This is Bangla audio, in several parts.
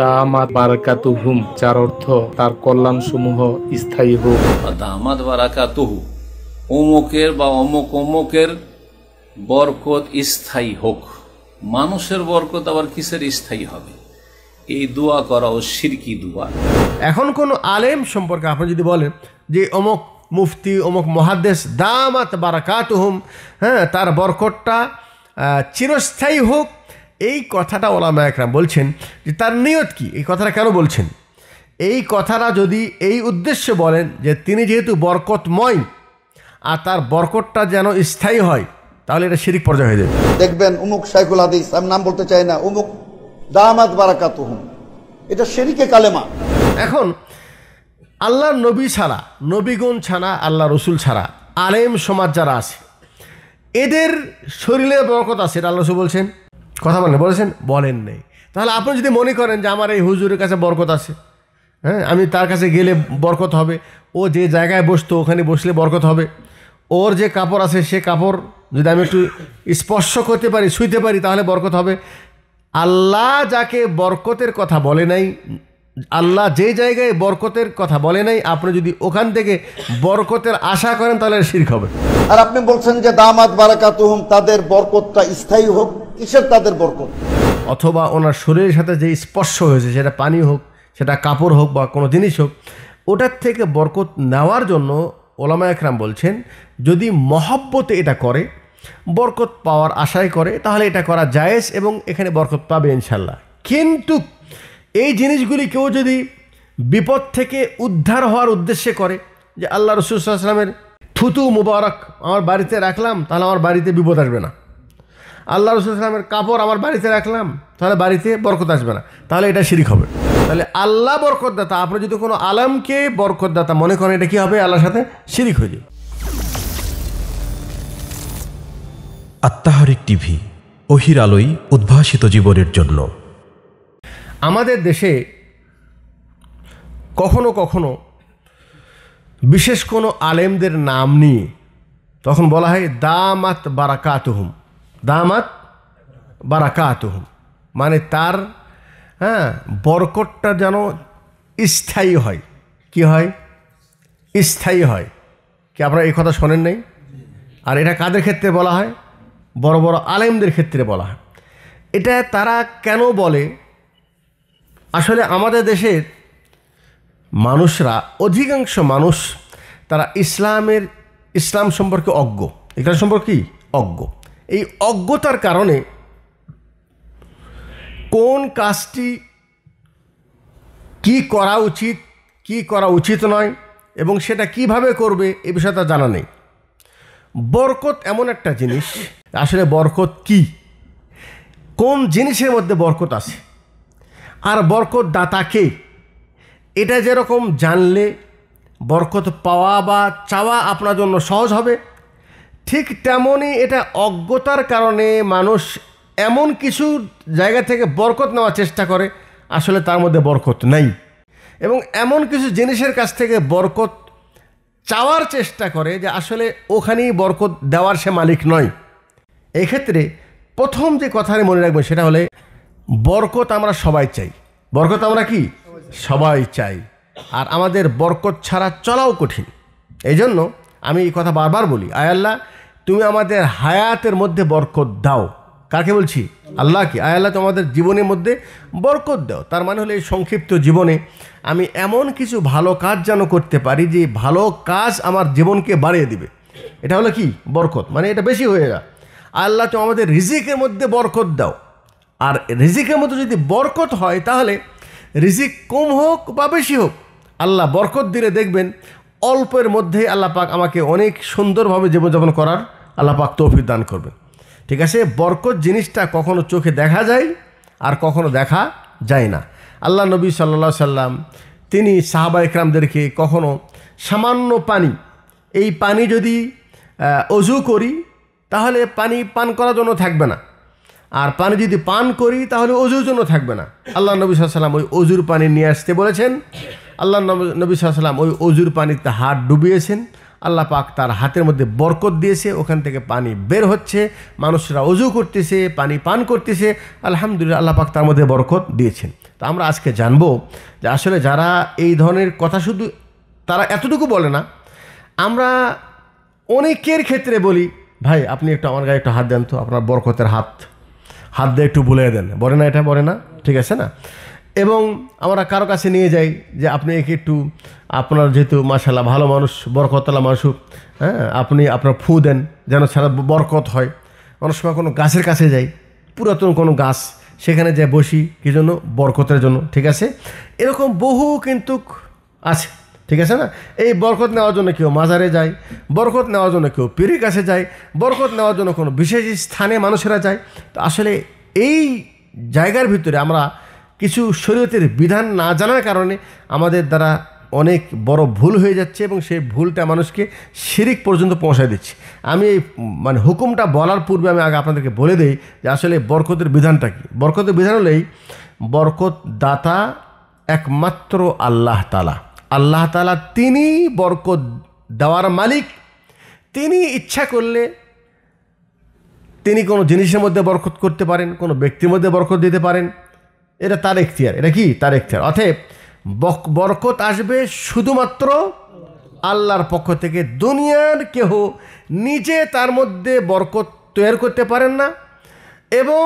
তামাত বারাকাতুহুম যার অর্থ তার কল্যাণ সমূহ স্থায়ী হোক তামাত বারাকাতুহু অমুকের বা অমুক অমুকের বরকত স্থায়ী হোক মানুষের বরকত আবার কিসের স্থায়ী হবে এই দোয়া ও সিরকি দোয়া এখন কোন আলেম সম্পর্কে আপনি যদি বলেন যে অমুক মুফতি অমুক মহাদেশ দামাত বারাকাতুহুম হ্যাঁ তার বরকতটা চিরস্থায়ী হোক এই কথাটা ওলামা একরাম বলছেন যে তার নিয়ত কি এই কথাটা কেন বলছেন এই কথাটা যদি এই উদ্দেশ্যে বলেন যে তিনি যেহেতু বরকতময় আর তার বরকতটা যেন স্থায়ী হয় তাহলে এটা শিরিক পর্যায়ে হয়ে যাবে দেখবেন উমুক সাইকুল হাদিস আমি নাম বলতে চাই না উমুক দামাত বারাকাত এটা শেরিকে কালেমা এখন আল্লাহর নবী ছাড়া নবীগুণ ছাড়া আল্লাহ রসুল ছাড়া আলেম সমাজ যারা আছে এদের শরীরে বরকত আছে এটা আল্লাহ বলছেন কথা বলেন বলেছেন বলেন নেই তাহলে আপনি যদি মনে করেন যে আমার এই হুজুরের কাছে বরকত আছে হ্যাঁ আমি তার কাছে গেলে বরকত হবে ও যে জায়গায় বসতো ওখানে বসলে বরকত হবে ওর যে কাপড় আছে সে কাপড় যদি আমি একটু স্পর্শ করতে পারি ছুঁতে পারি তাহলে বরকত হবে আল্লাহ যাকে বরকতের কথা বলে নাই আল্লাহ যে জায়গায় বরকতের কথা বলে নাই আপনি যদি ওখান থেকে বরকতের আশা করেন তাহলে শির হবে আর আপনি বলছেন যে দামাত বারাকাতুহুম তাদের বরকতটা স্থায়ী হোক কিসের তাদের বরকত অথবা ওনার শরীরের সাথে যে স্পর্শ হয়েছে সেটা পানি হোক সেটা কাপড় হোক বা কোনো জিনিস হোক ওটার থেকে বরকত নেওয়ার জন্য ওলামা একরাম বলছেন যদি মহব্বতে এটা করে বরকত পাওয়ার আশায় করে তাহলে এটা করা জায়েজ এবং এখানে বরকত পাবে ইনশাল্লাহ কিন্তু এই জিনিসগুলি কেউ যদি বিপদ থেকে উদ্ধার হওয়ার উদ্দেশ্যে করে যে আল্লাহ রসুল্লাহ আসলামের থুতু মুবারক আমার বাড়িতে রাখলাম তাহলে আমার বাড়িতে বিপদ আসবে না আল্লাহ রসুলামের কাপড় আমার বাড়িতে রাখলাম তাহলে বাড়িতে বরকত আসবে না তাহলে এটা শিরিক হবে তাহলে আল্লাহ বরকতদাতা আপনি যদি কোনো আলামকে বরকতদাতা মনে করেন এটা কী হবে আল্লাহর সাথে শিরিক হয়ে যাবে আত্মাহারিক টিভি অহির আলোই উদ্ভাসিত জীবনের জন্য আমাদের দেশে কখনো কখনো বিশেষ কোনো আলেমদের নাম নিয়ে তখন বলা হয় দামাত বারাকাতহুম দামাত বারাকাত মানে তার হ্যাঁ বরকটটা যেন স্থায়ী হয় কি হয় স্থায়ী হয় কি আপনারা এই কথা শোনেন নাই আর এটা কাদের ক্ষেত্রে বলা হয় বড় বড় আলেমদের ক্ষেত্রে বলা হয় এটা তারা কেন বলে আসলে আমাদের দেশের মানুষরা অধিকাংশ মানুষ তারা ইসলামের ইসলাম সম্পর্কে অজ্ঞ এটা সম্পর্কে অজ্ঞ এই অজ্ঞতার কারণে কোন কাজটি কি করা উচিত কি করা উচিত নয় এবং সেটা কিভাবে করবে এ বিষয়ে তা জানা নেই বরকত এমন একটা জিনিস আসলে বরকত কি কোন জিনিসের মধ্যে বরকত আছে আর বরকত দাতাকে এটা যেরকম জানলে বরকত পাওয়া বা চাওয়া আপনার জন্য সহজ হবে ঠিক তেমনই এটা অজ্ঞতার কারণে মানুষ এমন কিছু জায়গা থেকে বরকত নেওয়ার চেষ্টা করে আসলে তার মধ্যে বরকত নাই এবং এমন কিছু জিনিসের কাছ থেকে বরকত চাওয়ার চেষ্টা করে যে আসলে ওখানেই বরকত দেওয়ার সে মালিক নয় এক্ষেত্রে প্রথম যে কথাটি মনে রাখবেন সেটা হলে বরকত আমরা সবাই চাই বরকত আমরা কি সবাই চাই আর আমাদের বরকত ছাড়া চলাও কঠিন এই জন্য আমি এই কথা বারবার বলি আয়াল্লাহ তুমি আমাদের হায়াতের মধ্যে বরকত দাও কাকে বলছি আল্লাহকে আয় আল্লাহ তোমাদের জীবনের মধ্যে বরকত দাও তার মানে হলো এই সংক্ষিপ্ত জীবনে আমি এমন কিছু ভালো কাজ যেন করতে পারি যে ভালো কাজ আমার জীবনকে বাড়িয়ে দিবে এটা হলো কি বরকত মানে এটা বেশি হয়ে যা আল্লাহ তো আমাদের রিজিকের মধ্যে বরকত দাও আর রিজিকের মধ্যে যদি বরকত হয় তাহলে রিজিক কম হোক বা বেশি হোক আল্লাহ বরকত দিলে দেখবেন অল্পের মধ্যে আল্লাহ পাক আমাকে অনেক সুন্দরভাবে জীবনযাপন করার আল্লাপাক তৌফিক দান করবেন ঠিক আছে বরকত জিনিসটা কখনো চোখে দেখা যায় আর কখনো দেখা যায় না আল্লাহ নবী সাল্লা সাল্লাম তিনি সাহাবা ইকরামদেরকে কখনো সামান্য পানি এই পানি যদি অজু করি তাহলে পানি পান করার জন্য থাকবে না আর পানি যদি পান করি তাহলে অজুর জন্য থাকবে না আল্লাহ নবী সাল্লাম ওই অজুর পানি নিয়ে আসতে বলেছেন আল্লাহ নবী সাল্লাম ওই অজুর পানিতে হাত ডুবিয়েছেন আল্লাহ পাক তার হাতের মধ্যে বরকত দিয়েছে ওখান থেকে পানি বের হচ্ছে মানুষরা অজু করতেছে পানি পান করতেছে আলহামদুলিল্লাহ আল্লাহ পাক তার মধ্যে বরকত দিয়েছেন তো আমরা আজকে জানবো যে আসলে যারা এই ধরনের কথা শুধু তারা এতটুকু বলে না আমরা অনেকের ক্ষেত্রে বলি ভাই আপনি একটু আমার গায়ে একটু হাত দেন তো আপনার বরকতের হাত হাত দিয়ে একটু ভুলে দেন বলে না এটা বলে না ঠিক আছে না এবং আমরা কারো কাছে নিয়ে যাই যে আপনি একে একটু আপনার যেহেতু মাসাল্লাহ ভালো মানুষ বরকতলা মানুষ হ্যাঁ আপনি আপনার ফু দেন যেন সারা বরকত হয় অনেক সময় কোনো গাছের কাছে যাই পুরাতন কোনো গাছ সেখানে যাই বসি কী জন্য বরকতের জন্য ঠিক আছে এরকম বহু কিন্তু আছে ঠিক আছে না এই বরকত নেওয়ার জন্য কেউ মাজারে যায় বরকত নেওয়ার জন্য কেউ পিড়ির কাছে যায় বরকত নেওয়ার জন্য কোনো বিশেষ স্থানে মানুষেরা যায় তো আসলে এই জায়গার ভিতরে আমরা কিছু শরীয়তের বিধান না জানার কারণে আমাদের দ্বারা অনেক বড় ভুল হয়ে যাচ্ছে এবং সেই ভুলটা মানুষকে শিরিক পর্যন্ত পৌঁছায় দিচ্ছে আমি এই মানে হুকুমটা বলার পূর্বে আমি আগে আপনাদেরকে বলে দিই যে আসলে বরকতের বিধানটা কী বরকতের বিধান হলেই বরকত দাতা একমাত্র আল্লাহ তালা আল্লাহ তালা তিনি বরকত দেওয়ার মালিক তিনি ইচ্ছা করলে তিনি কোনো জিনিসের মধ্যে বরকত করতে পারেন কোনো ব্যক্তির মধ্যে বরকত দিতে পারেন এটা তার এখতিয়ার এটা কি তার এখতিয়ার অতএব বরকত আসবে শুধুমাত্র আল্লাহর পক্ষ থেকে দুনিয়ার কেহ নিজে তার মধ্যে বরকত তৈরি করতে পারেন না এবং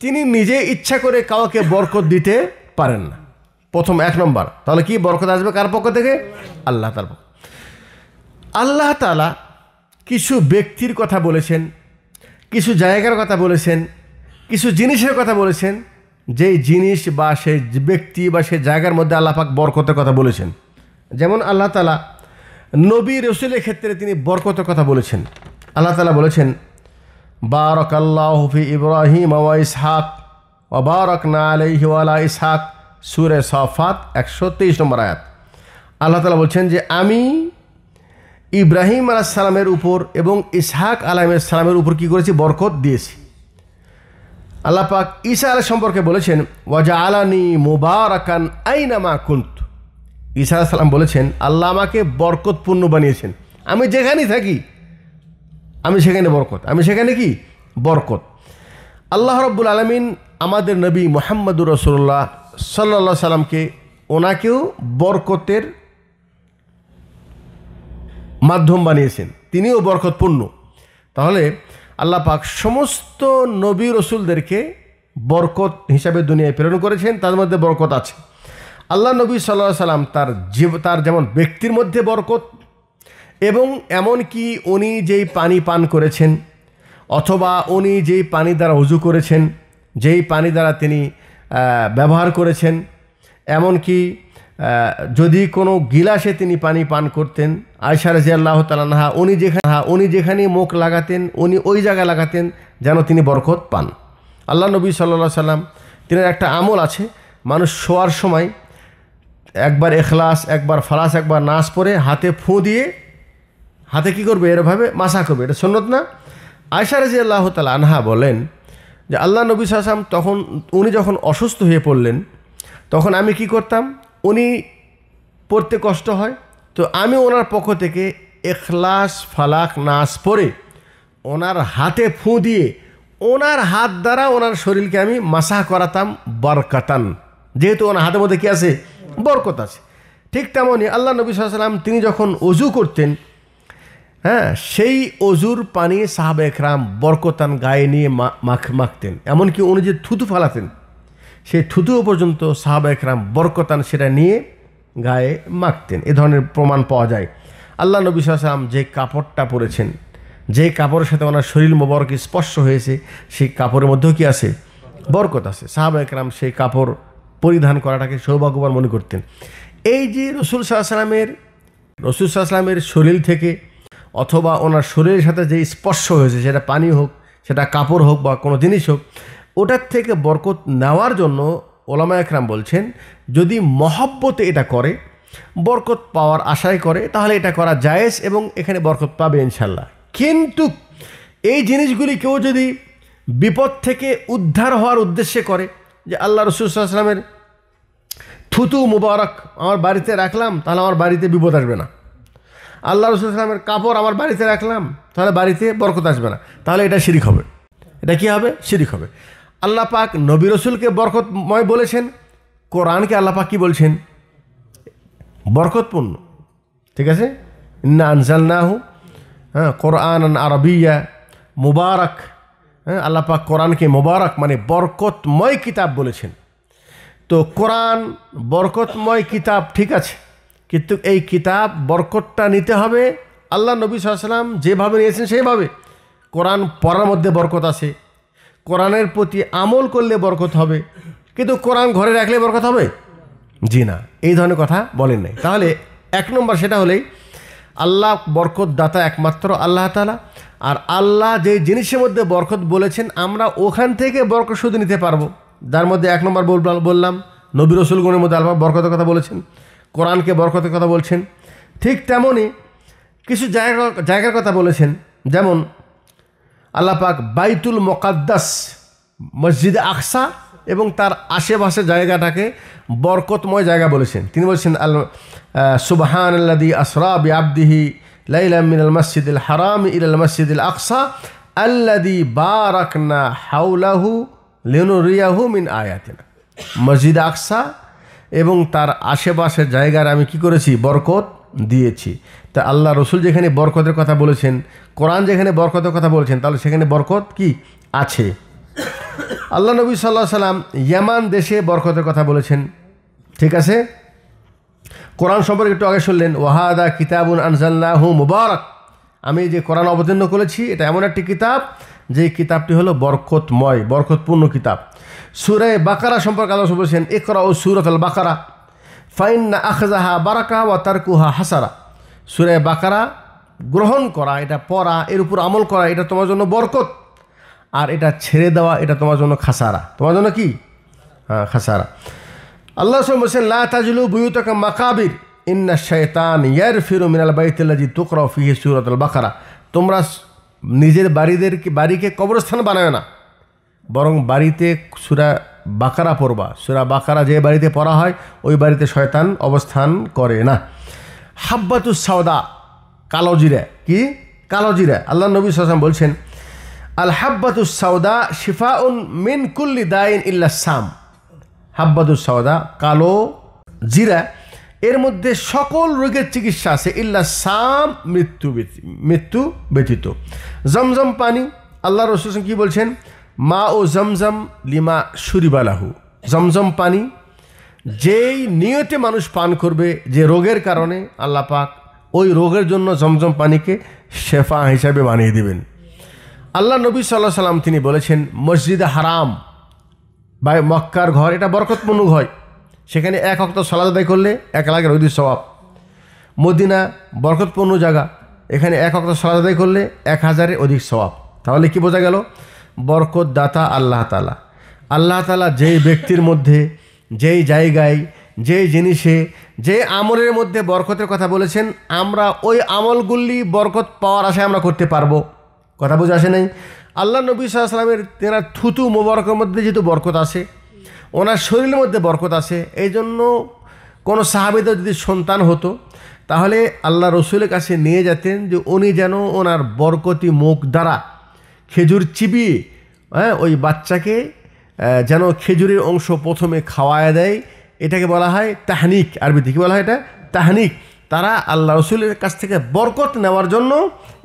তিনি নিজে ইচ্ছা করে কাউকে বরকত দিতে পারেন না প্রথম এক নম্বর তাহলে কি বরকত আসবে কার পক্ষ থেকে আল্লাহ তার পক্ষ আল্লাহ তালা কিছু ব্যক্তির কথা বলেছেন কিছু জায়গার কথা বলেছেন কিছু জিনিসের কথা বলেছেন যে জিনিস বা সেই ব্যক্তি বা সেই জায়গার মধ্যে আল্লাপাক বরকতের কথা বলেছেন যেমন আল্লাহ তালা নবী রসুলের ক্ষেত্রে তিনি বরকতের কথা বলেছেন আল্লাহ তালা বলেছেন বারক আল্লাহ হফি ইব্রাহিম আওয়া ইসহাক অবারক না আলাইহি ওয়ালা ইসহাক সুরে সফাত একশো তেইশ নম্বর আয়াত আল্লাহ তালা বলছেন যে আমি ইব্রাহিম আলাহ সালামের উপর এবং ইসহাক আলাহ সালামের উপর কী করেছি বরকত দিয়েছি আল্লাপাক ঈসা আলাহ সম্পর্কে বলেছেন ওয়াজা আলানি মুবারাকান আইনামা কুন্ত ঈসা সালাম বলেছেন আল্লাহ আমাকে বরকতপূর্ণ বানিয়েছেন আমি যেখানেই থাকি আমি সেখানে বরকত আমি সেখানে কি বরকত আল্লাহ রব্বুল আলমিন আমাদের নবী মোহাম্মদুর রসুল্লাহ সাল্লা সাল্লামকে ওনাকেও বরকতের মাধ্যম বানিয়েছেন তিনিও বরকতপূর্ণ তাহলে আল্লাহ পাক সমস্ত নবী রসুলদেরকে বরকত হিসাবে দুনিয়ায় প্রেরণ করেছেন তাদের মধ্যে বরকত আছে আল্লাহ নবী সাল্লা সাল্লাম তার জীব তার যেমন ব্যক্তির মধ্যে বরকত এবং এমন কি উনি যেই পানি পান করেছেন অথবা উনি যেই পানি দ্বারা উজু করেছেন যেই পানি দ্বারা তিনি ব্যবহার করেছেন এমনকি যদি কোনো গিলাসে তিনি পানি পান করতেন আয়সা রাজি আল্লাহ তালা উনি যেখানে উনি যেখানে মুখ লাগাতেন উনি ওই জায়গায় লাগাতেন যেন তিনি বরকত পান আল্লাহ নবী সাল্লা সাল্লাম তিনি একটা আমল আছে মানুষ শোয়ার সময় একবার এখলাস একবার ফালাস একবার নাচ পরে হাতে ফুঁ দিয়ে হাতে কি করবে এরভাবে মাসা করবে এটা সন্ন্যত না আয়সা রাজি আল্লাহ তালা আনহা বলেন যে আল্লাহ নবী সাল্লাম তখন উনি যখন অসুস্থ হয়ে পড়লেন তখন আমি কি করতাম উনি পড়তে কষ্ট হয় তো আমি ওনার পক্ষ থেকে এখলাস ফালাক নাচ পরে ওনার হাতে ফুঁ দিয়ে ওনার হাত দ্বারা ওনার শরীরকে আমি মাসাহ করাতাম বরকাতান যেহেতু ওনার হাতের মধ্যে কী আছে বরকত আছে ঠিক তেমনই আল্লাহ নবী সাল্লাম তিনি যখন অজু করতেন হ্যাঁ সেই অজুর পানি সাহাবে একরাম বরকতান গায়ে নিয়ে মাখ মাখতেন এমনকি উনি যে থুতু ফালাতেন সেই থুতুও পর্যন্ত সাহাবা একরাম বরকতান সেটা নিয়ে গায়ে মাখতেন এ ধরনের প্রমাণ পাওয়া যায় আল্লাহ নবী সালাম যে কাপড়টা পরেছেন যে কাপড়ের সাথে ওনার শরীর মোবরক স্পর্শ হয়েছে সেই কাপড়ের মধ্যেও কি আছে বরকত আছে সাহাবা একরাম সেই কাপড় পরিধান করাটাকে সৌভাগ্যবান মনে করতেন এই যে রসুল সাল্লামের রসুল সাল্লামের শরীর থেকে অথবা ওনার শরীরের সাথে যে স্পর্শ হয়েছে সেটা পানি হোক সেটা কাপড় হোক বা কোনো জিনিস হোক ওটার থেকে বরকত নেওয়ার জন্য ওলামা একরাম বলছেন যদি মহব্বতে এটা করে বরকত পাওয়ার আশায় করে তাহলে এটা করা জায়েজ এবং এখানে বরকত পাবে ইনশাল্লাহ কিন্তু এই জিনিসগুলি কেউ যদি বিপদ থেকে উদ্ধার হওয়ার উদ্দেশ্যে করে যে আল্লাহ রসুলামের থুতু মুবারক আমার বাড়িতে রাখলাম তাহলে আমার বাড়িতে বিপদ আসবে না আল্লাহ রসুলামের কাপড় আমার বাড়িতে রাখলাম তাহলে বাড়িতে বরকত আসবে না তাহলে এটা শিরিক হবে এটা কী হবে শিরিক হবে আল্লাহ পাক নবী রসুলকে বরকতময় বলেছেন কোরআনকে আল্লাহ পাক কী বলছেন বরকতপূর্ণ ঠিক আছে না আনজাল না হু হ্যাঁ কোরআন আরবিয়া মুবারক হ্যাঁ আল্লাহ পাক কোরআনকে মুবারক মানে বরকতময় কিতাব বলেছেন তো কোরআন বরকতময় কিতাব ঠিক আছে কিন্তু এই কিতাব বরকতটা নিতে হবে আল্লাহ নবী সাল্লাম যেভাবে নিয়েছেন সেইভাবে কোরআন পড়ার মধ্যে বরকত আছে কোরআনের প্রতি আমল করলে বরকত হবে কিন্তু কোরআন ঘরে রাখলে বরকত হবে জি না এই ধরনের কথা বলেন নাই তাহলে এক নম্বর সেটা হলেই আল্লাহ বরকত দাতা একমাত্র আল্লাহ তালা আর আল্লাহ যে জিনিসের মধ্যে বরকত বলেছেন আমরা ওখান থেকে বরকত শুধু নিতে পারবো যার মধ্যে এক নম্বর বললাম নবী রসুলগুনের মধ্যে আল্লাহ বরকতের কথা বলেছেন কোরআনকে বরকতের কথা বলছেন ঠিক তেমনই কিছু জায়গা জায়গার কথা বলেছেন যেমন আল্লাপাক বাইতুল মোকাদ্দাস মসজিদ আকসা এবং তার আশেপাশে জায়গাটাকে বরকতময় জায়গা বলেছেন তিনি বলছেন আল সুবহান আল্লাদি আসরাব আবদিহি লাইলামিনাল মসজিদ আল হারাম ইলাল মসজিদ আল আকসা আল্লাদি বারাকনা হাউলাহু লেনুরিয়াহু মিন আয়াতিনা মসজিদ আকসা এবং তার আশেপাশের জায়গার আমি কি করেছি বরকত দিয়েছি তা আল্লাহ রসুল যেখানে বরকতের কথা বলেছেন কোরআন যেখানে বরকতের কথা বলেছেন তাহলে সেখানে বরকত কি আছে আল্লাহ নবী সাল্লাহ সাল্লাম ইয়ামান দেশে বরকতের কথা বলেছেন ঠিক আছে কোরআন সম্পর্কে একটু আগে শুনলেন ওয়াহাদা কিতাবুন আনজাল্লাহ মুবারক আমি যে কোরআন অবতীর্ণ করেছি এটা এমন একটি কিতাব যে কিতাবটি হলো বরকতময় বরকতপূর্ণ কিতাব সুরে বাকারা সম্পর্কে আলোচনা বলেছেন একরা ও সুরত আল বাকারা ফাইন্না আখজাহা বারাকা ওয়া তারকুহা হাসারা সুরে বাকারা গ্রহণ করা এটা পড়া এর উপর আমল করা এটা তোমার জন্য বরকত আর এটা ছেড়ে দেওয়া এটা তোমার জন্য খাসারা তোমার জন্য কি হ্যাঁ খাসারা আল্লাহ বলছেন লা তাজলু বুয়ুতাকা মাকাবির ইন্না শেতান ইয়ার ফিরু মিনাল বাইতুল্লাজি তুকরা ফিহি সুরত আল বাকারা তোমরা নিজের বাড়িদেরকে বাড়িকে কবরস্থান বানায় না বরং বাড়িতে সুরা বাকারা পড়বা সুরা বাকারা যে বাড়িতে পড়া হয় ওই বাড়িতে শয়তান অবস্থান করে না হাব্বাতুস সাউদা কালো জিরা কি কালো জিরা আল্লাহ নবী সালাম বলছেন আল হাব্বাতুস সাউদা শিফা উন মিন কুল্লি দাইন ইল্লা সাম হাব্বাতু সাউদা কালো জিরা এর মধ্যে সকল রোগের চিকিৎসা আছে ইল্লা সাম মৃত্যু মৃত্যু ব্যতীত জমজম পানি আল্লাহ রসুল কি বলছেন মা ও জমজম লিমা সুরিবালাহু জমজম পানি যেই নিয়তে মানুষ পান করবে যে রোগের কারণে আল্লাহ পাক ওই রোগের জন্য জমজম পানিকে শেফা হিসাবে বানিয়ে দিবেন আল্লাহ নবী সাল্লাহ সাল্লাম তিনি বলেছেন মসজিদ হারাম বা মক্কার ঘর এটা বরকতপূর্ণ ঘর সেখানে এক অক্ত সলাদ আদায় করলে এক লাখ রৌদির স্বভাব মদিনা বরকতপূর্ণ জায়গা এখানে এক অক্ত সলাদ আদায় করলে এক হাজারের অধিক স্বভাব তাহলে কি বোঝা গেল বরকত দাতা আল্লাহ তালা আল্লাহ তালা যেই ব্যক্তির মধ্যে যেই জায়গায় যে জিনিসে যে আমলের মধ্যে বরকতের কথা বলেছেন আমরা ওই আমলগুলি বরকত পাওয়ার আশায় আমরা করতে পারবো কথা বুঝে আসে নাই আল্লাহ নবী সাল্লামের তেনার থুতু মোবারকের মধ্যে যেহেতু বরকত আছে ওনার শরীরের মধ্যে বরকত আছে এই জন্য কোনো সাহাবিদের যদি সন্তান হতো তাহলে আল্লাহ রসুলের কাছে নিয়ে যেতেন যে উনি যেন ওনার বরকতি মুখ দ্বারা খেজুর চিবিয়ে হ্যাঁ ওই বাচ্চাকে যেন খেজুরের অংশ প্রথমে খাওয়ায় দেয় এটাকে বলা হয় তাহানিক আরবিতে কী বলা হয় এটা তাহানিক তারা আল্লাহ রসুলের কাছ থেকে বরকত নেওয়ার জন্য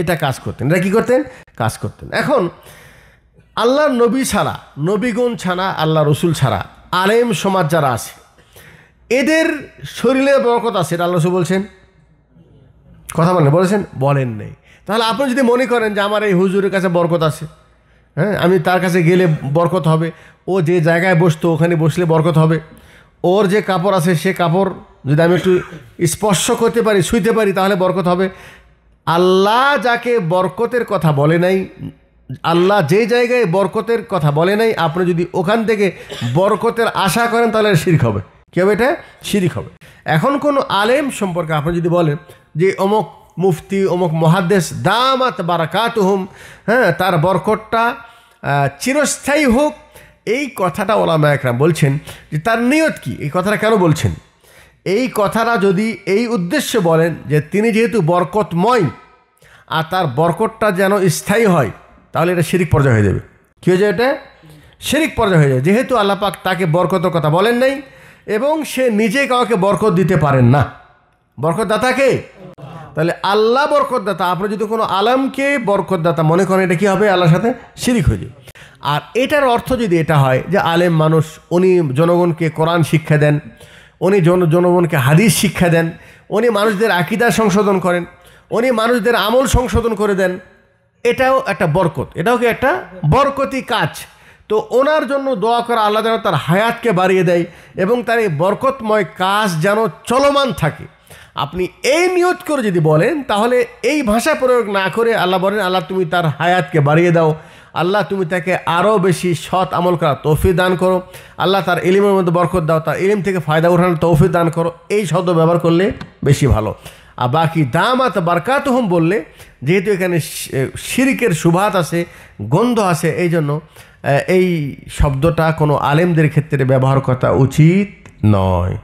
এটা কাজ করতেন এটা কী করতেন কাজ করতেন এখন আল্লাহর নবী ছাড়া নবীগুণ ছাড়া আল্লাহ রসুল ছাড়া আলেম সমাজ যারা আছে এদের শরীরে বরকত আছে এটা আল্লাহ রসুল বলছেন কথা বলেন বলেছেন বলেন নেই তাহলে আপনি যদি মনে করেন যে আমার এই হুজুরের কাছে বরকত আছে হ্যাঁ আমি তার কাছে গেলে বরকত হবে ও যে জায়গায় বসতো ওখানে বসলে বরকত হবে ওর যে কাপড় আছে সে কাপড় যদি আমি একটু স্পর্শ করতে পারি শুইতে পারি তাহলে বরকত হবে আল্লাহ যাকে বরকতের কথা বলে নাই আল্লাহ যে জায়গায় বরকতের কথা বলে নাই আপনি যদি ওখান থেকে বরকতের আশা করেন তাহলে শিরিক হবে কী হবে এটা শিরিক হবে এখন কোনো আলেম সম্পর্কে আপনি যদি বলেন যে অমুক মুফতি অমুক মহাদেশ দামাত বারাকাত হুম হ্যাঁ তার বরকটটা চিরস্থায়ী হোক এই কথাটা ওলামা একরাম বলছেন যে তার নিয়ত কি এই কথাটা কেন বলছেন এই কথাটা যদি এই উদ্দেশ্যে বলেন যে তিনি যেহেতু বরকতময় আর তার বরকটটা যেন স্থায়ী হয় তাহলে এটা শিরিক পর্যায় হয়ে যাবে কী হয়ে যায় এটা শিরিক পর্যায়ে হয়ে যায় যেহেতু আল্লাপাক তাকে বরকতের কথা বলেন নাই এবং সে নিজে কাউকে বরকত দিতে পারেন না বরকতদাতাকে তাহলে আল্লাহ বরকতদাতা আপনি যদি কোনো আলামকে বরকতদাতা মনে করেন এটা কী হবে আল্লাহর সাথে শিরিক হয়ে আর এটার অর্থ যদি এটা হয় যে আলেম মানুষ উনি জনগণকে কোরআন শিক্ষা দেন উনি জন জনগণকে হাদিস শিক্ষা দেন উনি মানুষদের আকিদা সংশোধন করেন উনি মানুষদের আমল সংশোধন করে দেন এটাও একটা বরকত এটাও কি একটা বরকতি কাজ তো ওনার জন্য দোয়া করা আল্লাহ যেন তার হায়াতকে বাড়িয়ে দেয় এবং তার এই বরকতময় কাজ যেন চলমান থাকে আপনি এই নিয়ত করে যদি বলেন তাহলে এই ভাষা প্রয়োগ না করে আল্লাহ বলেন আল্লাহ তুমি তার হায়াতকে বাড়িয়ে দাও আল্লাহ তুমি তাকে আরও বেশি সৎ আমল করা তৌফি দান করো আল্লাহ তার ইলিমের মধ্যে বরকত দাও তার ইলিম থেকে ফায়দা উঠানোর তৌফি দান করো এই শব্দ ব্যবহার করলে বেশি ভালো আর বাকি দামাত বারকাত হোম বললে যেহেতু এখানে শিরিকের সুভাত আছে গন্ধ আছে এই জন্য এই শব্দটা কোনো আলেমদের ক্ষেত্রে ব্যবহার করা উচিত নয়